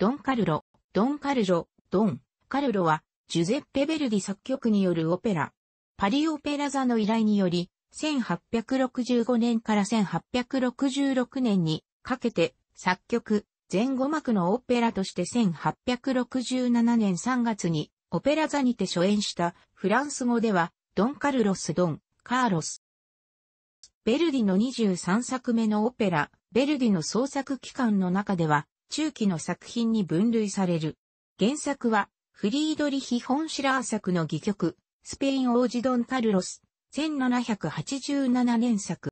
ドンカルロ、ドンカルロ、ドン、カルロは、ジュゼッペ・ベルディ作曲によるオペラ。パリオペラ座の依頼により、1865年から1866年にかけて作曲、前後幕のオペラとして1867年3月にオペラ座にて初演したフランス語ではドン・カルロス・ドン・カーロス。ベルディの23作目のオペラ、ベルディの創作期間の中では中期の作品に分類される。原作は、フリードリヒ・フォンシラー作の戯曲、スペイン王子ドン・カルロス、1787年作。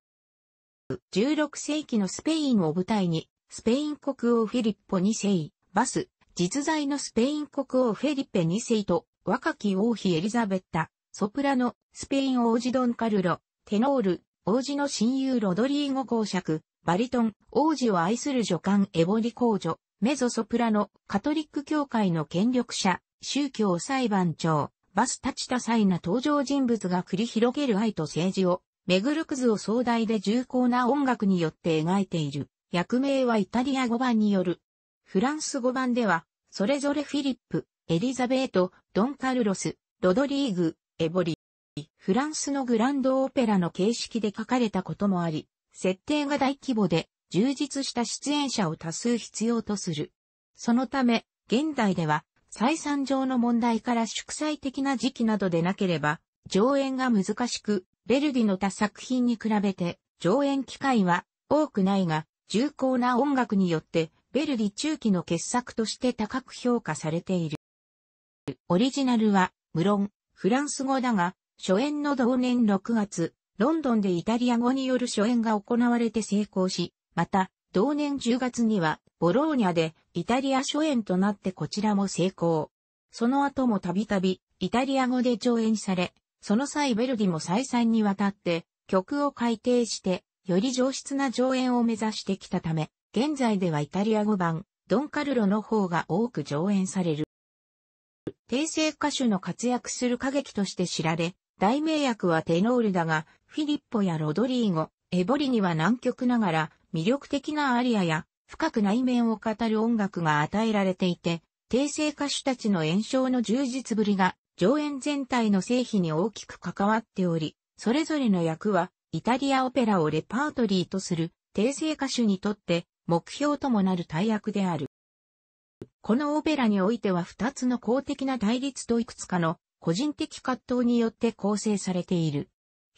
16世紀のスペインを舞台に、スペイン国王フィリッポ2世、バス、実在のスペイン国王フェリペ2世と、若き王妃エリザベッタ、ソプラノ、スペイン王子ドン・カルロ、テノール、王子の親友ロドリーゴ公爵、バリトン、王子を愛する女官エボリ公女、メゾソプラノ、カトリック教会の権力者、宗教裁判長、バス立ちた際な登場人物が繰り広げる愛と政治を、めぐるクズを壮大で重厚な音楽によって描いている。役名はイタリア語版による。フランス語版では、それぞれフィリップ、エリザベート、ドン・カルロス、ロドリーグ、エボリ。フランスのグランドオペラの形式で書かれたこともあり、設定が大規模で充実した出演者を多数必要とする。そのため、現代では、採算上の問題から祝祭的な時期などでなければ、上演が難しく、ベルディの他作品に比べて、上演機会は多くないが、重厚な音楽によって、ベルディ中期の傑作として高く評価されている。オリジナルは、無論、フランス語だが、初演の同年6月、ロンドンでイタリア語による初演が行われて成功し、また、同年10月には、ボローニャでイタリア初演となってこちらも成功。その後もたびたび、イタリア語で上演され、その際ヴェルディも再三にわたって、曲を改訂して、より上質な上演を目指してきたため、現在ではイタリア語版、ドンカルロの方が多く上演される。訂正歌手の活躍する歌劇として知られ、大名役はテノールだが、フィリッポやロドリーゴ、エボリには南極ながら魅力的なアリアや深く内面を語る音楽が与えられていて、訂正。歌手たちの演唱の充実ぶりが上演全体の成否に大きく関わっており、それぞれの役はイタリアオペラをレパートリーとする訂正。歌手にとって目標ともなる大役である。このオペラにおいては二つの公的な対立といくつかの個人的葛藤によって構成されている。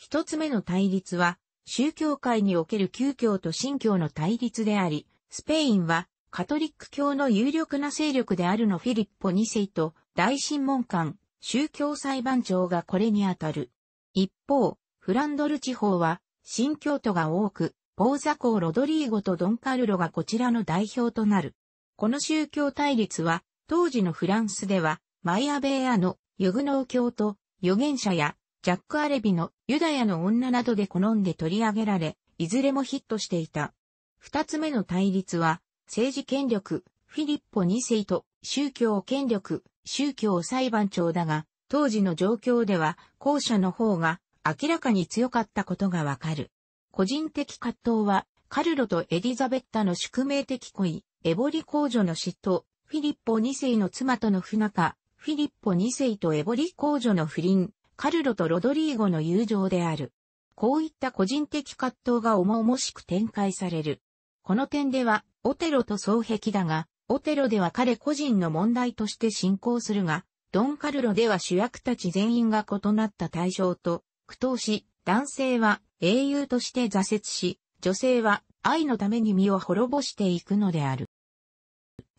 一つ目の対立は、宗教界における旧教と新教の対立であり、スペインはカトリック教の有力な勢力であるのフィリッポ2世と大審問官、宗教裁判長がこれにあたる。一方、フランドル地方は新教徒が多く、ポーザ公ロドリーゴとドンカルロがこちらの代表となる。この宗教対立は、当時のフランスでは、マイアベーアのユグノー教と預言者やジャック・アレビのユダヤの女などで好んで取り上げられ、いずれもヒットしていた。二つ目の対立は、政治権力、フィリッポ2世と宗教権力、宗教裁判長だが、当時の状況では、後者の方が明らかに強かったことがわかる。個人的葛藤は、カルロとエリザベッタの宿命的恋、エボリ公女の嫉妬、フィリッポ2世の妻との不仲、フィリッポ2世とエボリ公女の不倫、カルロとロドリーゴの友情である。こういった個人的葛藤が重々しく展開される。この点では、オテロと双璧だが、オテロでは彼個人の問題として進行するが、ドン・カルロでは主役たち全員が異なった対象と、苦闘し、男性は英雄として挫折し、女性は愛のために身を滅ぼしていくのである。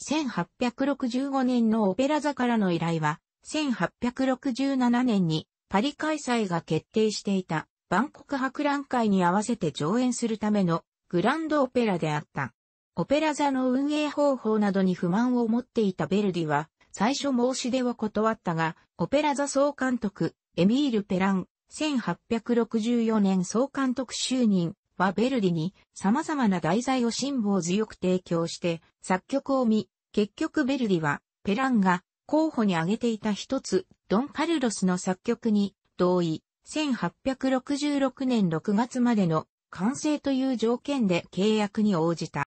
1865年のオペラ座からの依頼は、1867年にパリ開催が決定していた万国博覧会に合わせて上演するためのグランドオペラであった。オペラ座の運営方法などに不満を持っていたベルディは、最初申し出を断ったが、オペラ座総監督、エミール・ペラン、1864年総監督就任はベルディに様々な題材を辛抱強く提供して作曲を見、結局ベルディはペランが候補に挙げていた一つドン・カルロスの作曲に同意、1866年6月までの完成という条件で契約に応じた。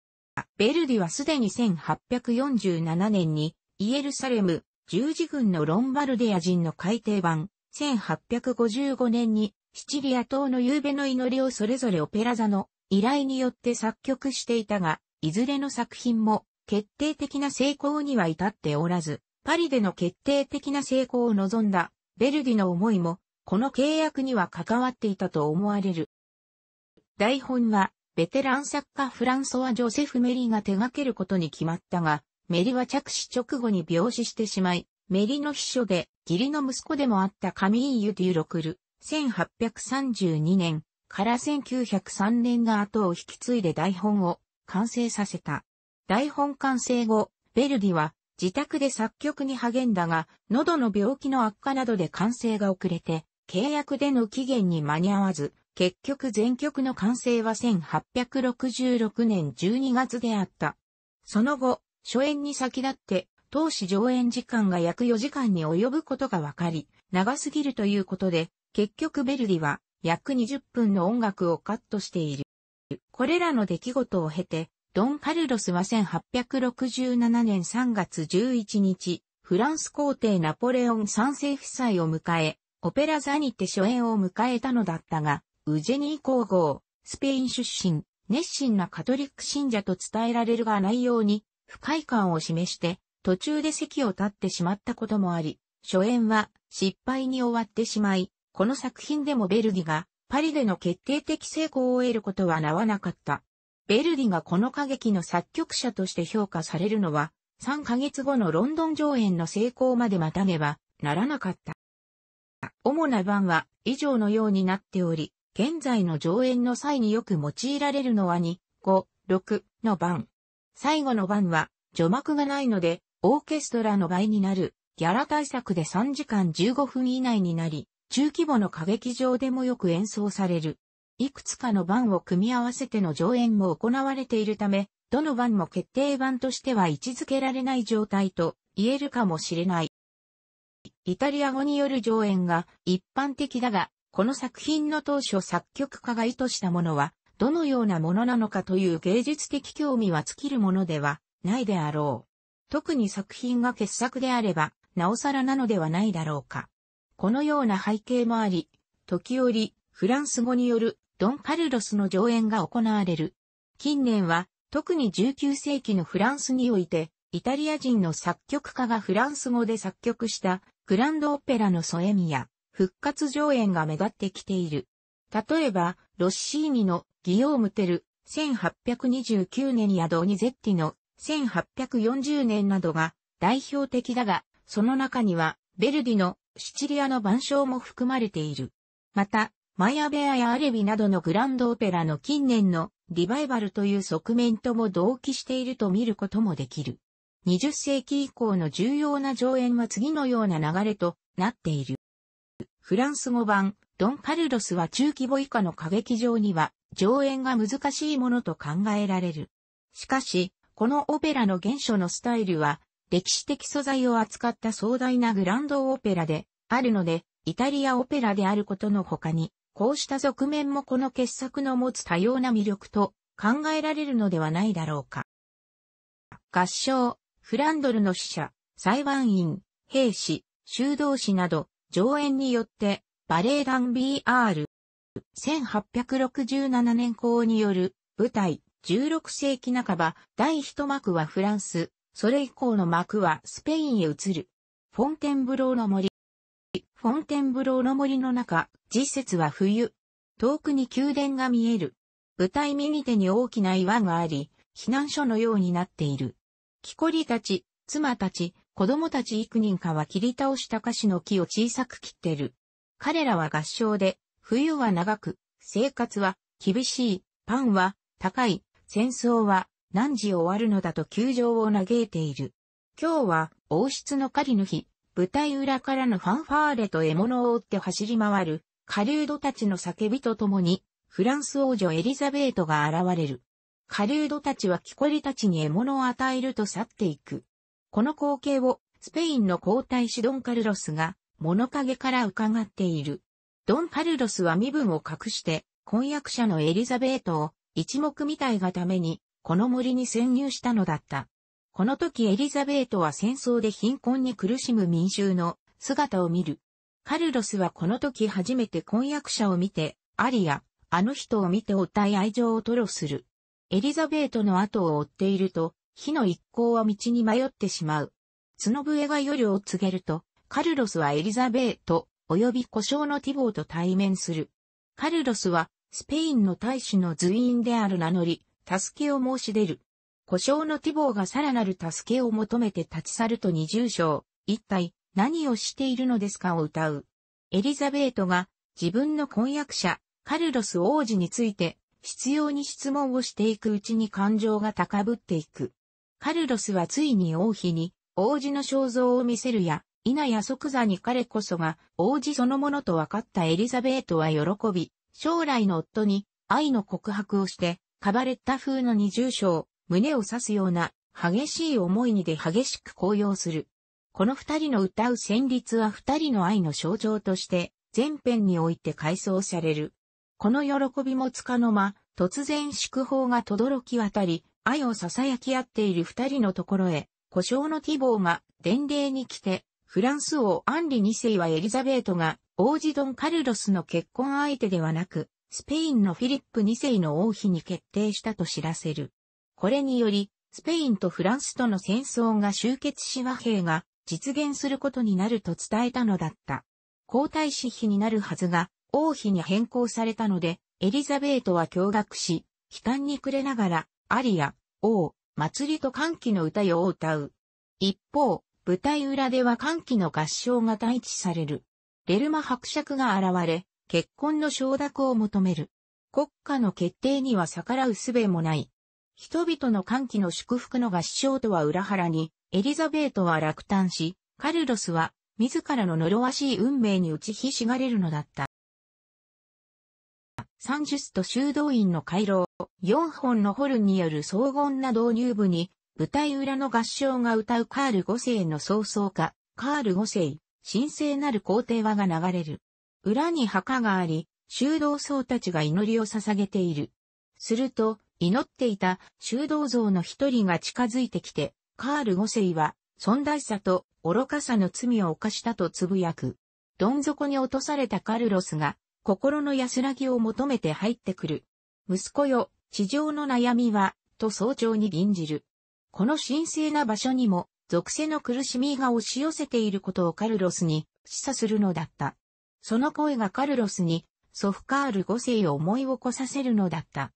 ベルディはすでに1847年にイエルサレム十字軍のロンバルディア人の改訂版、1855年にシチリア島の夕べの祈りをそれぞれオペラ座の依頼によって作曲していたが、いずれの作品も決定的な成功には至っておらず、パリでの決定的な成功を望んだ、ベルディの思いも、この契約には関わっていたと思われる。台本は、ベテラン作家フランソワ・ジョセフ・メリーが手掛けることに決まったが、メリは着手直後に病死してしまい、メリの秘書で、義理の息子でもあったカミーユ・デュ・ロクル、1832年から1903年が後を引き継いで台本を完成させた。台本完成後、ベルディは自宅で作曲に励んだが、喉の病気の悪化などで完成が遅れて、契約での期限に間に合わず、結局全曲の完成は1866年12月であった。その後、初演に先立って、当時上演時間が約4時間に及ぶことが分かり、長すぎるということで、結局ベルディは約20分の音楽をカットしている。これらの出来事を経て、ドン・カルロスは1867年3月11日、フランス皇帝ナポレオン三世夫妻を迎え、オペラ座にて初演を迎えたのだったが、ウジェニー皇后、スペイン出身、熱心なカトリック信者と伝えられるが内容に不快感を示して、途中で席を立ってしまったこともあり、初演は失敗に終わってしまい、この作品でもベルギがパリでの決定的成功を得ることはなわなかった。ベルディがこの歌劇の作曲者として評価されるのは、3ヶ月後のロンドン上演の成功までまたねばならなかった。主な版は以上のようになっており、現在の上演の際によく用いられるのは2、5、6の版。最後の版は序幕がないので、オーケストラの倍になるギャラ対策で3時間15分以内になり、中規模の歌劇場でもよく演奏される。いくつかの版を組み合わせての上演も行われているため、どの版も決定版としては位置づけられない状態と言えるかもしれない。イタリア語による上演が一般的だが、この作品の当初作曲家が意図したものは、どのようなものなのかという芸術的興味は尽きるものではないであろう。特に作品が傑作であれば、なおさらなのではないだろうか。このような背景もあり、時折、フランス語によるドン・カルロスの上演が行われる。近年は、特に19世紀のフランスにおいて、イタリア人の作曲家がフランス語で作曲したグランドオペラのソエミや復活上演が目立ってきている。例えば、ロッシーニのギオームテル1829年やドニゼッティの1840年などが代表的だが、その中にはベルディのシチリアの晩鐘も含まれている。また、マヤベアやアレビなどのグランドオペラの近年のリバイバルという側面とも同期していると見ることもできる。20世紀以降の重要な上演は次のような流れとなっている。フランス語版、ドン・カルロスは中規模以下の歌劇場には上演が難しいものと考えられる。しかし、このオペラの原初のスタイルは、歴史的素材を扱った壮大なグランドオペラであるので、イタリアオペラであることの他に、こうした側面もこの傑作の持つ多様な魅力と考えられるのではないだろうか。合唱、フランドルの死者、裁判員、兵士、修道士など、上演によって、バレエ団 BR、1867年公による舞台、16世紀半ば、第一幕はフランス、それ以降の幕はスペインへ移る。フォンテンブローの森フォンテンブローの森の中、実節は冬。遠くに宮殿が見える。舞台右手に大きな岩があり、避難所のようになっている。木こりたち、妻たち、子供たち幾人かは切り倒した菓子の木を小さく切ってる。彼らは合唱で、冬は長く、生活は厳しい、パンは高い、戦争は何時終わるのだと球場を嘆いている。今日は王室の狩りの日、舞台裏からのファンファーレと獲物を追って走り回る、カリュードたちの叫びとともに、フランス王女エリザベートが現れる。カリュードたちはキコリたちに獲物を与えると去っていく。この光景を、スペインの皇太子ドンカルロスが、物陰から伺っている。ドンカルロスは身分を隠して、婚約者のエリザベートを一目見たいがために、この森に潜入したのだった。この時エリザベートは戦争で貧困に苦しむ民衆の姿を見る。カルロスはこの時初めて婚約者を見て、アリや、あの人を見ておったい愛情を吐露する。エリザベートの後を追っていると、火の一行は道に迷ってしまう。角笛が夜を告げると、カルロスはエリザベート、及び故障のティボーと対面する。カルロスは、スペインの大使の随員である名乗り、助けを申し出る。故障のティボーがさらなる助けを求めて立ち去ると二重章、一体何をしているのですかを歌う。エリザベートが自分の婚約者、カルロス王子について必要に質問をしていくうちに感情が高ぶっていく。カルロスはついに王妃に王子の肖像を見せるや、稲や即座に彼こそが王子そのものと分かったエリザベートは喜び、将来の夫に愛の告白をして、カバレッタ風の二重章、胸を刺すような激しい思いにで激しく高揚する。この二人の歌う旋律は二人の愛の象徴として全編において回想される。この喜びもつかの間、突然祝砲が轟き渡り、愛を囁き合っている二人のところへ、故障のティボーが伝令に来て、フランス王アンリ2世はエリザベートが王子ドン・カルロスの結婚相手ではなく、スペインのフィリップ2世の王妃に決定したと知らせる。これにより、スペインとフランスとの戦争が終結し和平が実現することになると伝えたのだった。皇太子妃になるはずが、王妃に変更されたので、エリザベートは驚愕し、悲観に暮れながら、アリア、王、祭りと歓喜の歌よを歌う。一方、舞台裏では歓喜の合唱が待機される。レルマ伯爵が現れ、結婚の承諾を求める。国家の決定には逆らう術もない。人々の歓喜の祝福の合唱とは裏腹に、エリザベートは落胆し、カルロスは自らの呪わしい運命に打ちひしがれるのだった。サンジュスト修道院の回廊、4本のホルンによる荘厳な導入部に、舞台裏の合唱が歌うカール5世の創造家、カール5世、神聖なる皇帝和が流れる。裏に墓があり、修道僧たちが祈りを捧げている。すると、祈っていた修道像の一人が近づいてきて、カール五世は、尊大さと愚かさの罪を犯したとつぶやく。どん底に落とされたカルロスが、心の安らぎを求めて入ってくる。息子よ、地上の悩みは、と早朝に吟じる。この神聖な場所にも、属性の苦しみが押し寄せていることをカルロスに示唆するのだった。その声がカルロスに、祖父カール五世を思い起こさせるのだった。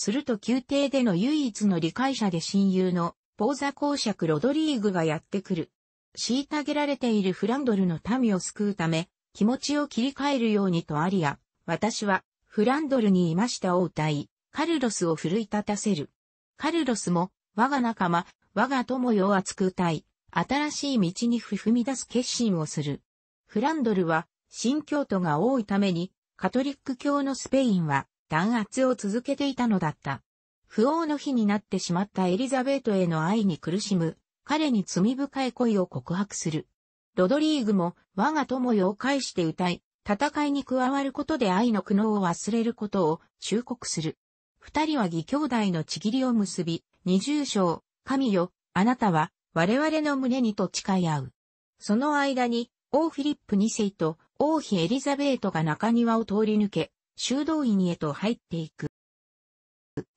すると宮廷での唯一の理解者で親友の、ポーザ公爵ロドリーグがやってくる。虐げられているフランドルの民を救うため、気持ちを切り替えるようにとアリア、私は、フランドルにいましたを歌い、カルロスを奮い立たせる。カルロスも、我が仲間、我が友よ熱く歌い、新しい道に踏み出す決心をする。フランドルは、新教徒が多いために、カトリック教のスペインは、弾圧を続けていたのだった。不王の日になってしまったエリザベートへの愛に苦しむ、彼に罪深い恋を告白する。ロドリーグも我が友よを介して歌い、戦いに加わることで愛の苦悩を忘れることを忠告する。二人は義兄弟のちぎりを結び、二重章、神よ、あなたは我々の胸にと誓い合う。その間に、王フィリップ二世と王妃エリザベートが中庭を通り抜け、修道院へと入っていく。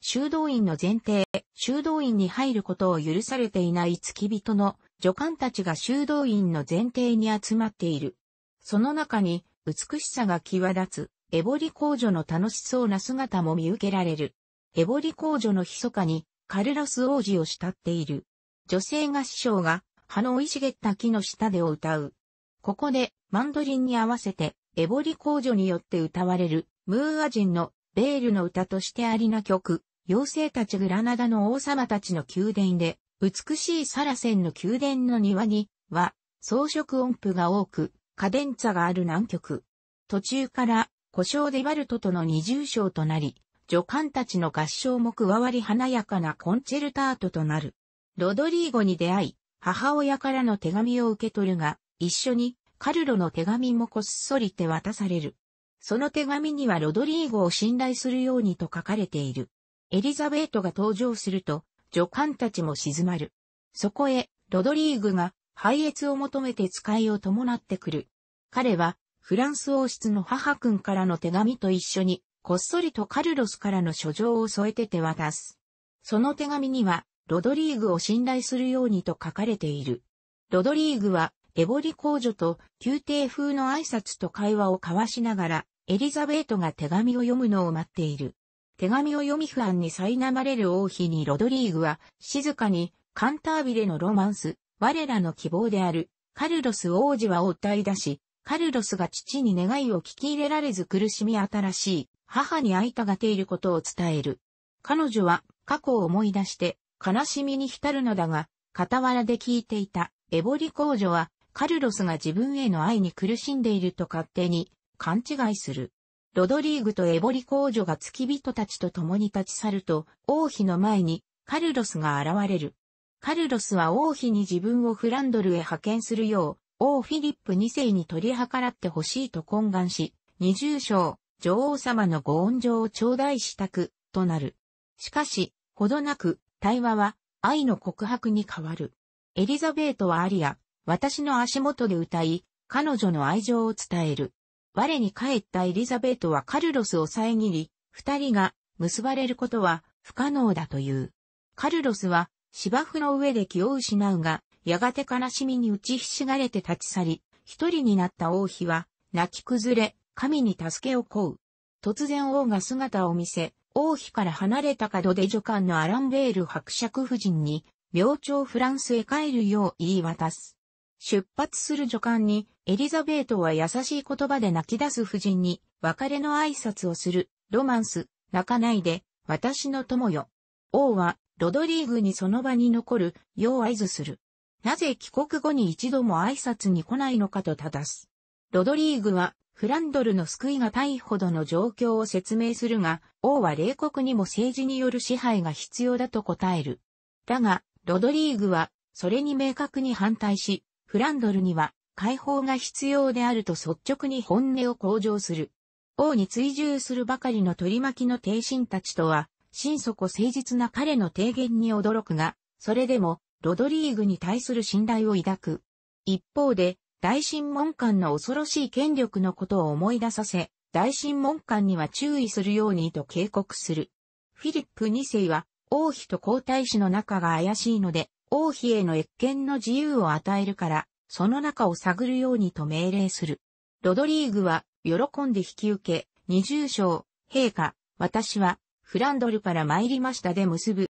修道院の前提、修道院に入ることを許されていない付き人の助官たちが修道院の前提に集まっている。その中に美しさが際立つ、エボリ工女の楽しそうな姿も見受けられる。エボリ工女の密かにカルロス王子を慕っている。女性が師匠が葉の生い茂った木の下でを歌う。ここでマンドリンに合わせてエボリ工女によって歌われるムーア人のベールの歌としてありな曲、妖精たちグラナダの王様たちの宮殿で、美しいサラセンの宮殿の庭には装飾音符が多く、カデンツァがある南極。途中から故障デバルトとの二重章となり、助官たちの合唱も加わり華やかなコンチェルタートとなる。ロドリーゴに出会い、母親からの手紙を受け取るが、一緒にカルロの手紙もこっそり手渡される。その手紙にはロドリーゴを信頼するようにと書かれている。エリザベートが登場すると、女官たちも静まる。そこへ、ロドリーグが、配越を求めて使いを伴ってくる。彼は、フランス王室の母君からの手紙と一緒に、こっそりとカルロスからの書状を添えて手渡す。その手紙には、ロドリーグを信頼するようにと書かれている。ロドリーグは、エボリ公女と宮廷風の挨拶と会話を交わしながら、エリザベートが手紙を読むのを待っている。手紙を読み不安に苛まれる王妃にロドリーグは、静かに、カンタービレのロマンス、我らの希望である、カルロス王子はを歌い出し、カルロスが父に願いを聞き入れられず苦しみ新しい、母に会いたがっていることを伝える。彼女は、過去を思い出して、悲しみに浸るのだが、傍らで聞いていた、エボリ公女は、カルロスが自分への愛に苦しんでいると勝手に勘違いする。ロドリーグとエボリ公女が付き人たちと共に立ち去ると、王妃の前にカルロスが現れる。カルロスは王妃に自分をフランドルへ派遣するよう、王フィリップ2世に取り計らってほしいと懇願し、二重賞、女王様のご恩情を頂戴したく、となる。しかし、ほどなく、対話は、愛の告白に変わる。エリザベートはアリア、私の足元で歌い、彼女の愛情を伝える。我に帰ったエリザベートはカルロスを遮り、二人が結ばれることは不可能だという。カルロスは芝生の上で気を失うが、やがて悲しみに打ちひしがれて立ち去り、一人になった王妃は泣き崩れ、神に助けを請う。突然王が姿を見せ、王妃から離れた角で女官のアランベール伯爵夫人に、明朝フランスへ帰るよう言い渡す。出発する助官に、エリザベートは優しい言葉で泣き出す夫人に、別れの挨拶をする、ロマンス、泣かないで、私の友よ。王は、ロドリーグにその場に残る、よう合図する。なぜ帰国後に一度も挨拶に来ないのかと正す。ロドリーグは、フランドルの救いがたいほどの状況を説明するが、王は冷酷にも政治による支配が必要だと答える。だが、ロドリーグは、それに明確に反対し、フランドルには解放が必要であると率直に本音を向上する。王に追従するばかりの取り巻きの帝臣たちとは、心底誠実な彼の提言に驚くが、それでも、ロドリーグに対する信頼を抱く。一方で、大神門官の恐ろしい権力のことを思い出させ、大神門官には注意するようにと警告する。フィリップ2世は、王妃と皇太子の仲が怪しいので、王妃への越権の自由を与えるから、その中を探るようにと命令する。ロドリーグは、喜んで引き受け、二重賞、陛下、私は、フランドルから参りましたで結ぶ。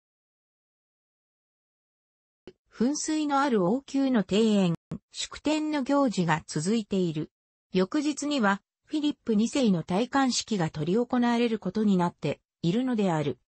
噴水のある王宮の庭園、祝典の行事が続いている。翌日には、フィリップ2世の戴冠式が執り行われることになっているのである。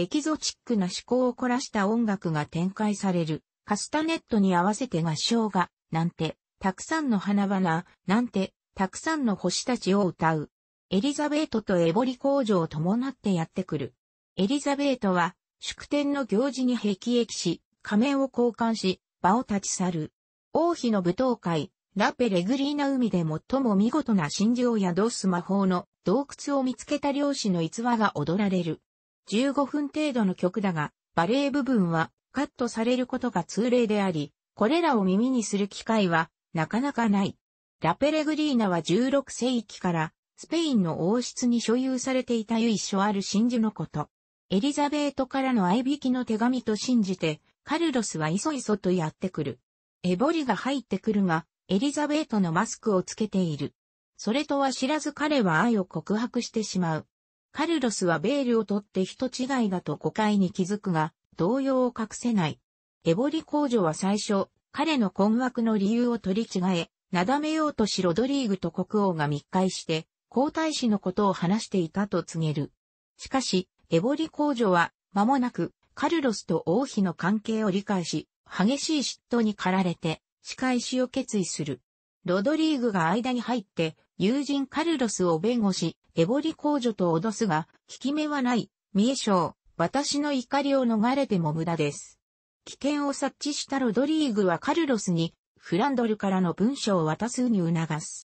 エキゾチックな思考を凝らした音楽が展開される。カスタネットに合わせて合唱が、なんて、たくさんの花々、なんて、たくさんの星たちを歌う。エリザベートとエボリ工場を伴ってやってくる。エリザベートは、祝典の行事に辟易し、仮面を交換し、場を立ち去る。王妃の舞踏会、ラペレグリーナ海で最も見事な真珠を宿す魔法の洞窟を見つけた漁師の逸話が踊られる。15分程度の曲だが、バレエ部分はカットされることが通例であり、これらを耳にする機会はなかなかない。ラペレグリーナは16世紀からスペインの王室に所有されていた由緒ある真珠のこと。エリザベートからの合いきの手紙と信じて、カルロスはいそいそとやってくる。エボリが入ってくるが、エリザベートのマスクをつけている。それとは知らず彼は愛を告白してしまう。カルロスはベールを取って人違いだと誤解に気づくが、動揺を隠せない。エボリ公女は最初、彼の困惑の理由を取り違え、なだめようとしロドリーグと国王が密会して、皇太子のことを話していたと告げる。しかし、エボリ公女は、間もなく、カルロスと王妃の関係を理解し、激しい嫉妬に駆られて、仕返しを決意する。ロドリーグが間に入って、友人カルロスを弁護し、エボリ公女と脅すが、効き目はない、三重省、私の怒りを逃れても無駄です。危険を察知したロドリーグはカルロスに、フランドルからの文書を渡すに促す。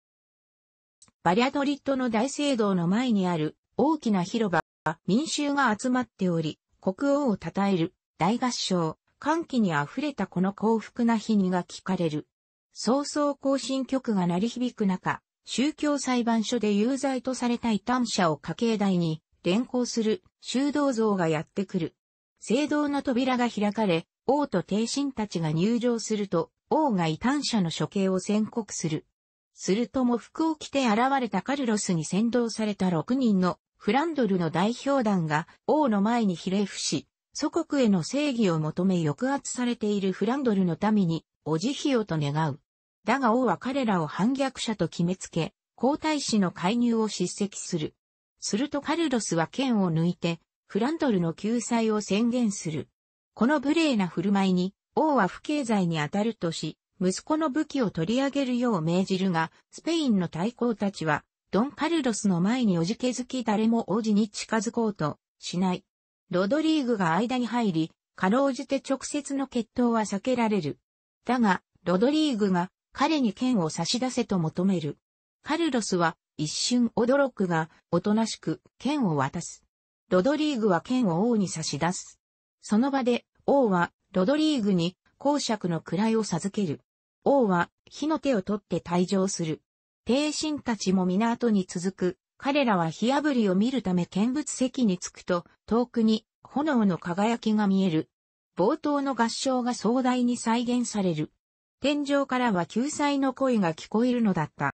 バリャドリッドの大聖堂の前にある大きな広場は民衆が集まっており、国王を称える大合唱、歓喜に溢れたこの幸福な日にが聞かれる。早々行進曲が鳴り響く中、宗教裁判所で有罪とされた異端者を家計台に連行する修道像がやってくる。聖堂の扉が開かれ、王と帝神たちが入場すると、王が異端者の処刑を宣告する。するとも服を着て現れたカルロスに先導された6人のフランドルの代表団が王の前にひれ伏し、祖国への正義を求め抑圧されているフランドルの民にお慈悲をと願う。だが王は彼らを反逆者と決めつけ、皇太子の介入を叱責する。するとカルロスは剣を抜いて、フランドルの救済を宣言する。この無礼な振る舞いに、王は不敬罪に当たるとし、息子の武器を取り上げるよう命じるが、スペインの大公たちは、ドン・カルロスの前におじけづき誰も王子に近づこうとしない。ロドリーグが間に入り、かろうじて直接の決闘は避けられる。だが、ロドリーグが彼に剣を差し出せと求める。カルロスは一瞬驚くが、おとなしく剣を渡す。ロドリーグは剣を王に差し出す。その場で王はロドリーグに公爵の位を授ける。王は火の手を取って退場する。帝神たちも皆後に続く。彼らは火炙りを見るため見物席に着くと、遠くに炎の輝きが見える。冒頭の合唱が壮大に再現される。天井からは救済の声が聞こえるのだった。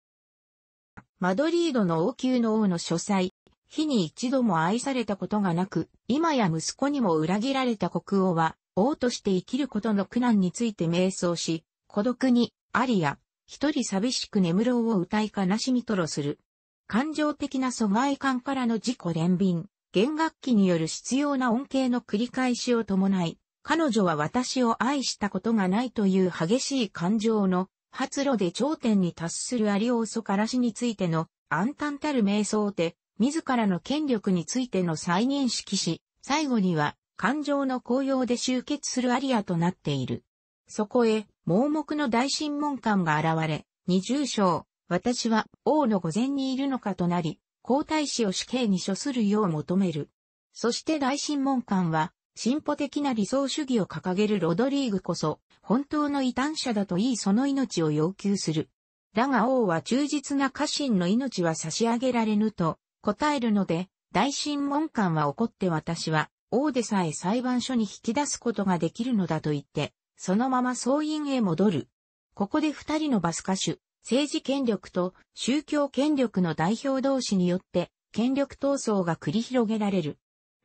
マドリードの王宮の王の書斎、日に一度も愛されたことがなく、今や息子にも裏切られた国王は、王として生きることの苦難について瞑想し、孤独に、ありや、一人寂しく眠ろうを歌い悲しみとろする。感情的な疎外感からの自己憐憫、弦楽器による必要な恩恵の繰り返しを伴い、彼女は私を愛したことがないという激しい感情の発露で頂点に達するアリオーソからしについての暗淡たる瞑想で、自らの権力についての再認識し、最後には感情の高揚で集結するアリアとなっている。そこへ、盲目の大審問官が現れ、二重章、私は王の御前にいるのかとなり、皇太子を死刑に処するよう求める。そして大審問官は、進歩的な理想主義を掲げるロドリーグこそ、本当の異端者だといいその命を要求する。だが王は忠実な家臣の命は差し上げられぬと答えるので、大審問官は怒って私は王でさえ裁判所に引き出すことができるのだと言って、そのまま総員へ戻る。ここで二人のバス歌手、政治権力と宗教権力の代表同士によって権力闘争が繰り広げられる。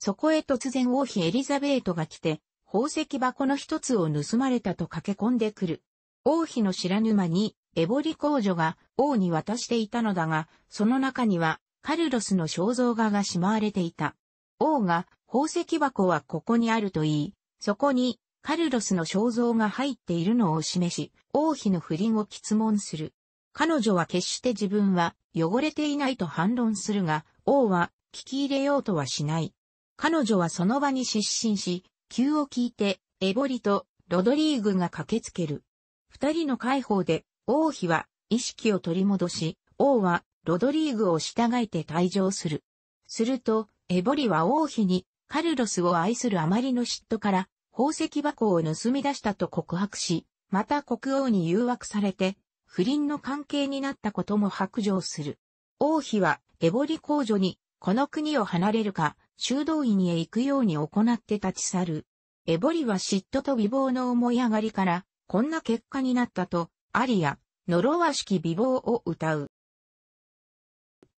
そこへ突然王妃エリザベートが来て、宝石箱の一つを盗まれたと駆け込んでくる。王妃の知らぬ間に、エボリ公女が王に渡していたのだが、その中には、カルロスの肖像画がしまわれていた。王が、宝石箱はここにあると言い、そこに、カルロスの肖像が入っているのを示し、王妃の不倫を質問する。彼女は決して自分は汚れていないと反論するが、王は聞き入れようとはしない。彼女はその場に失神し、急を聞いて、エボリとロドリーグが駆けつける。二人の解放で、王妃は意識を取り戻し、王はロドリーグを従えて退場する。すると、エボリは王妃にカルロスを愛するあまりの嫉妬から宝石箱を盗み出したと告白し、また国王に誘惑されて、不倫の関係になったことも白状する。王妃はエボリ公女にこの国を離れるか、修道院へ行くように行って立ち去る。エボリは嫉妬と美貌の思い上がりから、こんな結果になったと、アリア、呪わしき美貌を歌う。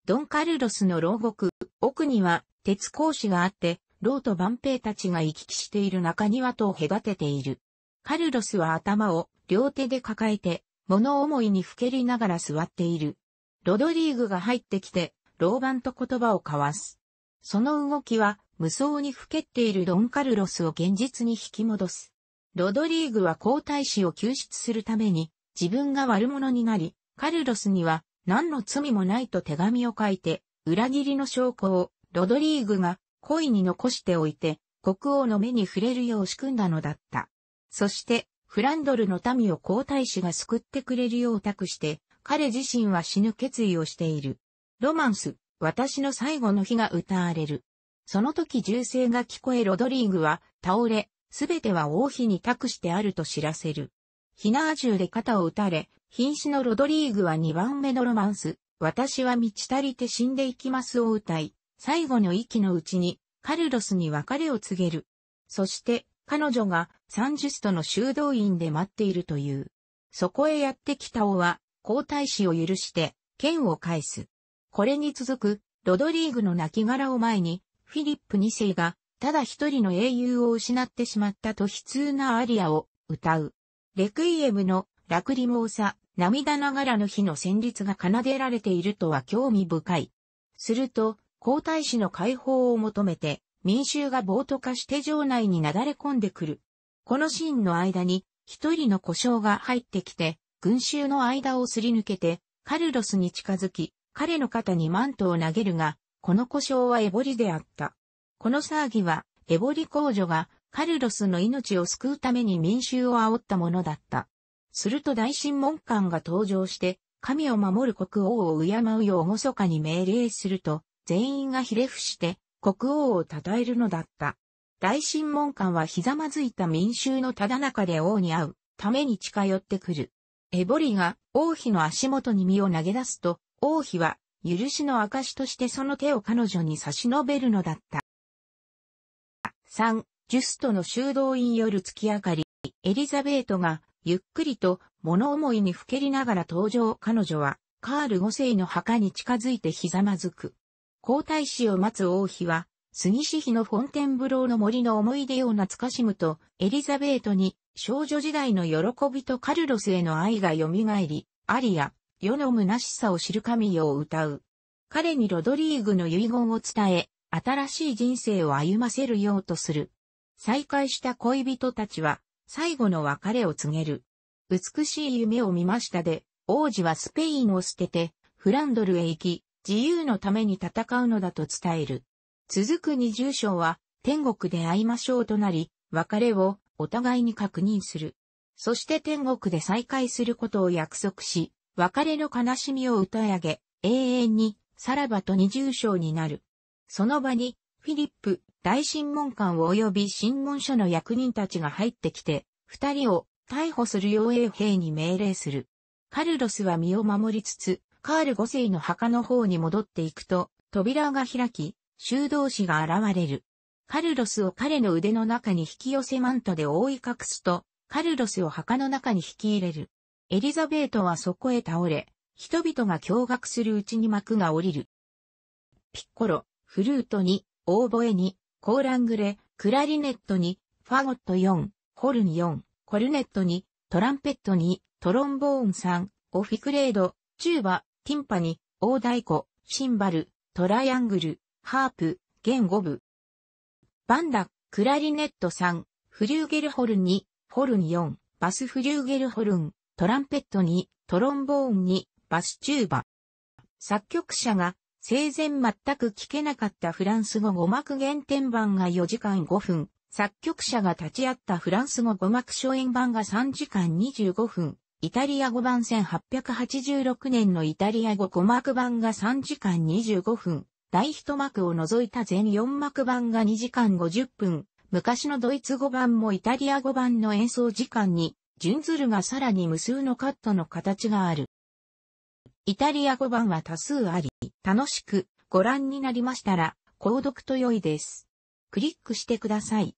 ドンカルロスの牢獄、奥には鉄格子があって、牢と万兵たちが行き来している中庭と隔てている。カルロスは頭を両手で抱えて、物思いにふけりながら座っている。ロドリーグが入ってきて、老番と言葉を交わす。その動きは無双にふけっているドンカルロスを現実に引き戻す。ロドリーグは皇太子を救出するために自分が悪者になり、カルロスには何の罪もないと手紙を書いて、裏切りの証拠をロドリーグが故意に残しておいて、国王の目に触れるよう仕組んだのだった。そして、フランドルの民を皇太子が救ってくれるよう託して、彼自身は死ぬ決意をしている。ロマンス、私の最後の日が歌われる。その時銃声が聞こえロドリーグは倒れ、すべては王妃に託してあると知らせる。ヒナー銃で肩を撃たれ、瀕死のロドリーグは2番目のロマンス、私は満ち足りて死んでいきますを歌い、最後の息のうちにカルロスに別れを告げる。そして彼女がサンジュストの修道院で待っているという。そこへやってきた王は皇太子を許して剣を返す。これに続く、ロドリーグの亡骸を前に、フィリップ2世が、ただ一人の英雄を失ってしまったと悲痛なアリアを歌う。レクイエムのラクリモーサ、涙ながらの日の旋律が奏でられているとは興味深い。すると、皇太子の解放を求めて、民衆が暴徒化して城内に流れ込んでくる。このシーンの間に、一人の故障が入ってきて、群衆の間をすり抜けて、カルロスに近づき、彼の肩にマントを投げるが、この故障はエボリであった。この騒ぎは、エボリ公女がカルロスの命を救うために民衆を煽ったものだった。すると大神門官が登場して、神を守る国王を敬うよう厳かに命令すると、全員がひれ伏して、国王を称えるのだった。大神門官はひざまずいた民衆のただ中で王に会うために近寄ってくる。エボリが王妃の足元に身を投げ出すと、王妃は、許しの証としてその手を彼女に差し伸べるのだった。3、ジュストの修道院夜月明かり、エリザベートが、ゆっくりと物思いにふけりながら登場彼女は、カール5世の墓に近づいてひざまずく。皇太子を待つ王妃は、杉市妃のフォンテンブローの森の思い出を懐かしむと、エリザベートに少女時代の喜びとカルロスへの愛が蘇り、アリア、世の虚しさを知る神よを歌う。彼にロドリーグの遺言を伝え、新しい人生を歩ませるようとする。再会した恋人たちは、最後の別れを告げる。美しい夢を見ましたで、王子はスペインを捨てて、フランドルへ行き、自由のために戦うのだと伝える。続く二重章は、天国で会いましょうとなり、別れをお互いに確認する。そして天国で再会することを約束し、別れの悲しみを歌い上げ、永遠に、さらばと二重章になる。その場に、フィリップ、大審問官及び審問所の役人たちが入ってきて、二人を逮捕する傭兵兵に命令する。カルロスは身を守りつつ、カール五世の墓の方に戻っていくと、扉が開き、修道士が現れる。カルロスを彼の腕の中に引き寄せマントで覆い隠すと、カルロスを墓の中に引き入れる。エリザベートはそこへ倒れ、人々が驚愕するうちに幕が降りる。ピッコロ、フルートに、オーボエに、コーラングレ、クラリネットに、ファゴット4、ホルン4、コルネットに、トランペットに、トロンボーン3、オフィクレード、チューバ、ティンパに、大太鼓、シンバル、トライアングル、ハープ、弦5部。バンダ、クラリネット3、フリューゲルホルン2、ホルン4、バスフリューゲルホルン、トランペットに、トロンボーンに、バスチューバ。作曲者が生前全く聴けなかったフランス語語幕原点版が4時間5分、作曲者が立ち会ったフランス語語幕初演版が3時間25分、イタリア語版1886年のイタリア語語幕版が3時間25分、大一幕を除いた全4幕版が2時間50分、昔のドイツ語版もイタリア語版の演奏時間に準ずるがさらに無数のカットの形がある。イタリア語版は多数あり、楽しくご覧になりましたら、購読と良いです。クリックしてください。